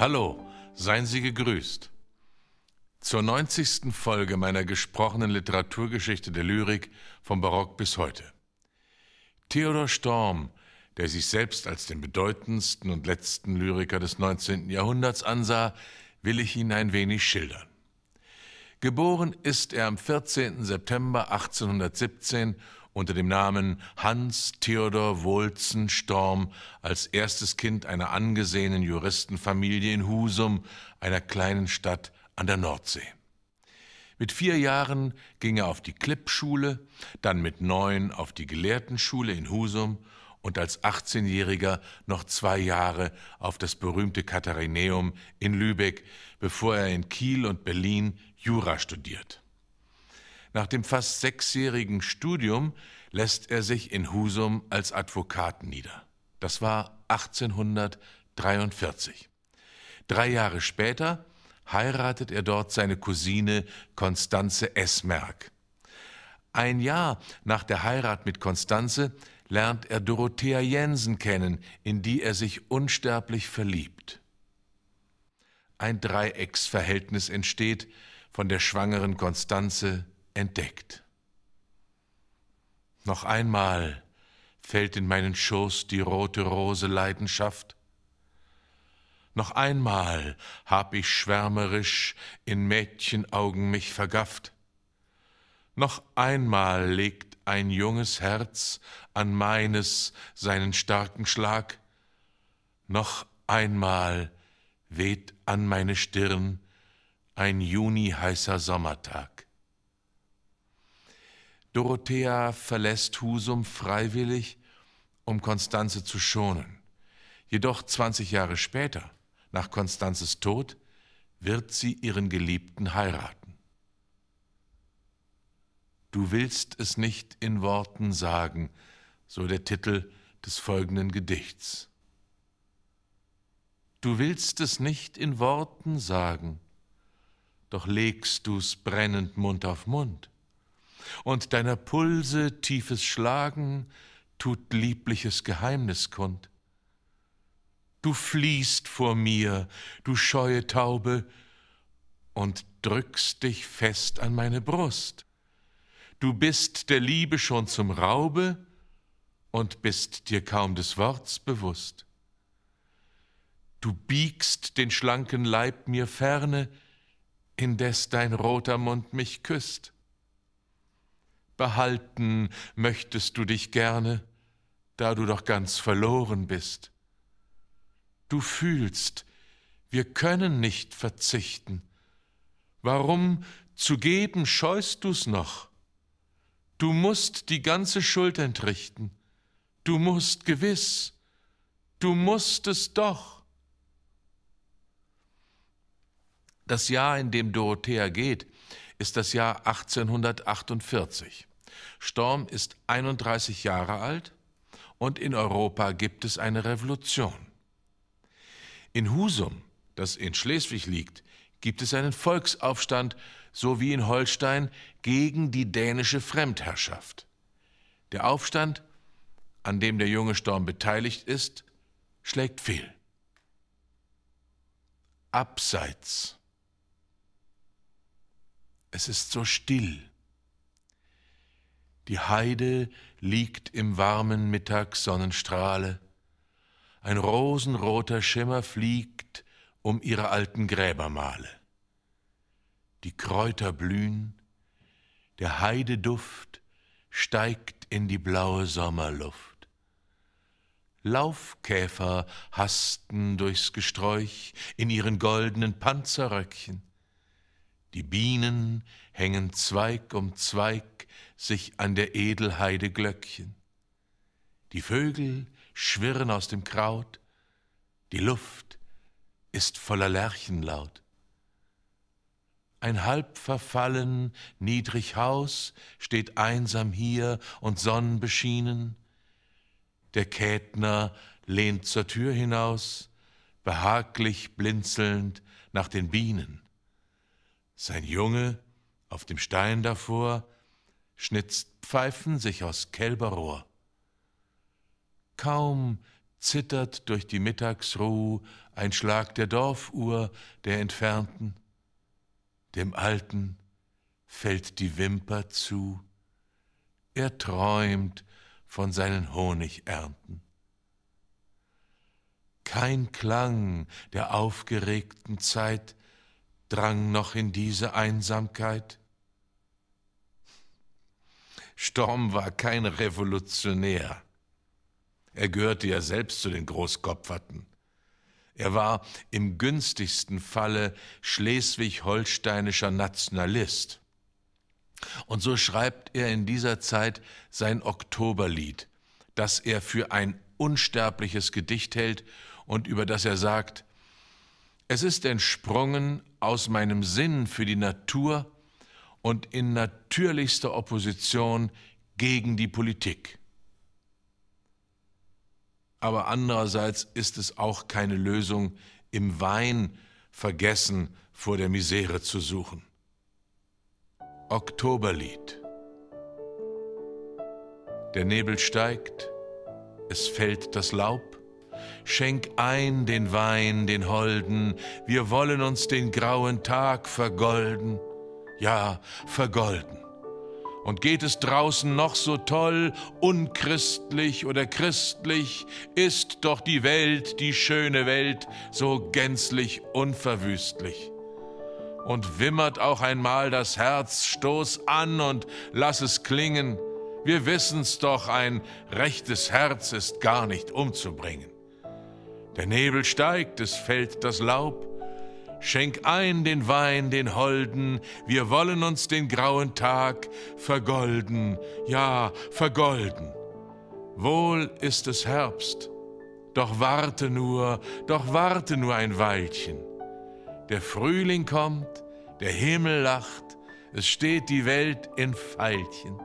Hallo, seien Sie gegrüßt. Zur 90. Folge meiner gesprochenen Literaturgeschichte der Lyrik vom Barock bis heute. Theodor Storm, der sich selbst als den bedeutendsten und letzten Lyriker des 19. Jahrhunderts ansah, will ich Ihnen ein wenig schildern. Geboren ist er am 14. September 1817 unter dem Namen Hans Theodor Wulzen-Storm als erstes Kind einer angesehenen Juristenfamilie in Husum, einer kleinen Stadt an der Nordsee. Mit vier Jahren ging er auf die Klippschule, dann mit neun auf die Gelehrtenschule in Husum und als 18-Jähriger noch zwei Jahre auf das berühmte Katharineum in Lübeck, bevor er in Kiel und Berlin Jura studiert. Nach dem fast sechsjährigen Studium lässt er sich in Husum als Advokat nieder. Das war 1843. Drei Jahre später heiratet er dort seine Cousine Konstanze Esmerk. Ein Jahr nach der Heirat mit Konstanze lernt er Dorothea Jensen kennen, in die er sich unsterblich verliebt. Ein Dreiecksverhältnis entsteht von der schwangeren Konstanze entdeckt. Noch einmal fällt in meinen Schoß die rote Rose Leidenschaft. Noch einmal hab ich schwärmerisch in Mädchenaugen mich vergafft. Noch einmal legt ein junges Herz an meines seinen starken Schlag. Noch einmal weht an meine Stirn ein juniheißer Sommertag. Dorothea verlässt Husum freiwillig, um Konstanze zu schonen. Jedoch 20 Jahre später, nach Konstanzes Tod, wird sie ihren Geliebten heiraten. Du willst es nicht in Worten sagen, so der Titel des folgenden Gedichts. Du willst es nicht in Worten sagen, doch legst du's brennend Mund auf Mund und deiner Pulse tiefes Schlagen tut liebliches Geheimnis kund. Du fliehst vor mir, du scheue Taube, und drückst dich fest an meine Brust. Du bist der Liebe schon zum Raube und bist dir kaum des Worts bewusst. Du biegst den schlanken Leib mir ferne, indes dein roter Mund mich küsst behalten möchtest du dich gerne, da du doch ganz verloren bist. Du fühlst, wir können nicht verzichten. Warum zu geben scheust du's noch? Du musst die ganze Schuld entrichten. Du musst gewiss. Du musst es doch. Das Jahr, in dem Dorothea geht, ist das Jahr 1848. Storm ist 31 Jahre alt und in Europa gibt es eine Revolution. In Husum, das in Schleswig liegt, gibt es einen Volksaufstand, so wie in Holstein, gegen die dänische Fremdherrschaft. Der Aufstand, an dem der junge Storm beteiligt ist, schlägt fehl. Abseits. Es ist so still. Die Heide liegt im warmen Mittagssonnenstrahle. Ein rosenroter Schimmer fliegt um ihre alten Gräbermale. Die Kräuter blühen, der Heideduft steigt in die blaue Sommerluft. Laufkäfer hasten durchs Gesträuch in ihren goldenen Panzerröckchen. Die Bienen hängen Zweig um Zweig sich an der Edelheide Glöckchen. Die Vögel schwirren aus dem Kraut, die Luft ist voller Lerchenlaut. Ein halb verfallen, niedrig Haus steht einsam hier und sonnenbeschienen. Der Kätner lehnt zur Tür hinaus, behaglich blinzelnd nach den Bienen. Sein Junge auf dem Stein davor schnitzt Pfeifen sich aus Kälberrohr. Kaum zittert durch die Mittagsruh ein Schlag der Dorfuhr der Entfernten. Dem Alten fällt die Wimper zu, er träumt von seinen Honigernten. Kein Klang der aufgeregten Zeit drang noch in diese Einsamkeit? Storm war kein Revolutionär. Er gehörte ja selbst zu den Großkopferten. Er war im günstigsten Falle schleswig-holsteinischer Nationalist. Und so schreibt er in dieser Zeit sein Oktoberlied, das er für ein unsterbliches Gedicht hält und über das er sagt, es ist entsprungen aus meinem Sinn für die Natur und in natürlichster Opposition gegen die Politik. Aber andererseits ist es auch keine Lösung, im Wein vergessen vor der Misere zu suchen. Oktoberlied Der Nebel steigt, es fällt das Laub, Schenk ein den Wein, den Holden, wir wollen uns den grauen Tag vergolden, ja, vergolden. Und geht es draußen noch so toll, unchristlich oder christlich, ist doch die Welt, die schöne Welt, so gänzlich unverwüstlich. Und wimmert auch einmal das Herz, stoß an und lass es klingen, wir wissen's doch, ein rechtes Herz ist gar nicht umzubringen. Der Nebel steigt, es fällt das Laub. Schenk ein den Wein den Holden, wir wollen uns den grauen Tag vergolden, ja, vergolden. Wohl ist es Herbst, doch warte nur, doch warte nur ein Weilchen. Der Frühling kommt, der Himmel lacht, es steht die Welt in Veilchen.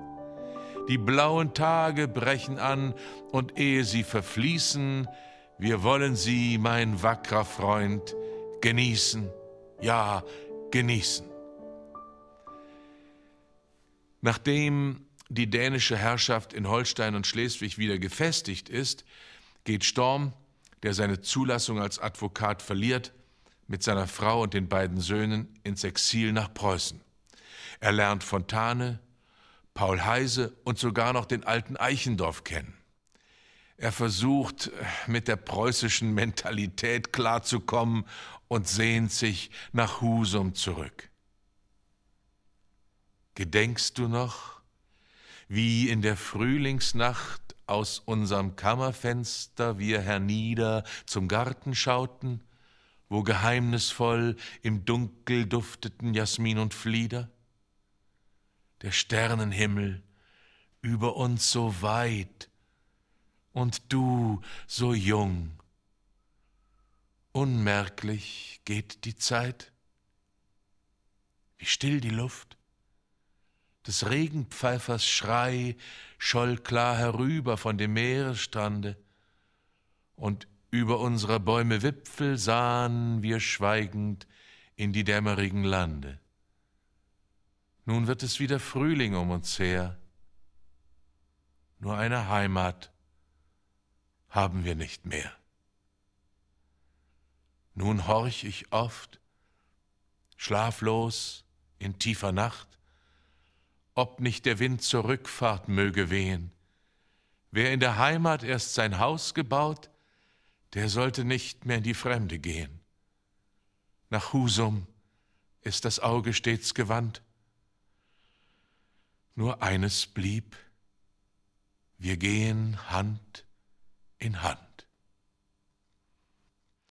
Die blauen Tage brechen an, und ehe sie verfließen, wir wollen sie, mein wackrer Freund, genießen, ja, genießen. Nachdem die dänische Herrschaft in Holstein und Schleswig wieder gefestigt ist, geht Storm, der seine Zulassung als Advokat verliert, mit seiner Frau und den beiden Söhnen ins Exil nach Preußen. Er lernt Fontane, Paul Heise und sogar noch den alten Eichendorf kennen. Er versucht, äh, mit der preußischen Mentalität klarzukommen und sehnt sich nach Husum zurück. Gedenkst du noch, wie in der Frühlingsnacht aus unserem Kammerfenster wir hernieder zum Garten schauten, wo geheimnisvoll im Dunkel dufteten Jasmin und Flieder? Der Sternenhimmel über uns so weit, und du so jung. Unmerklich geht die Zeit, wie still die Luft. Des Regenpfeifers Schrei scholl klar herüber von dem Meeresstrande, und über unserer Bäume Wipfel sahen wir schweigend in die dämmerigen Lande. Nun wird es wieder Frühling um uns her, nur eine Heimat haben wir nicht mehr. Nun horch ich oft, schlaflos, in tiefer Nacht, ob nicht der Wind zur Rückfahrt möge wehen. Wer in der Heimat erst sein Haus gebaut, der sollte nicht mehr in die Fremde gehen. Nach Husum ist das Auge stets gewandt. Nur eines blieb, wir gehen Hand in hand.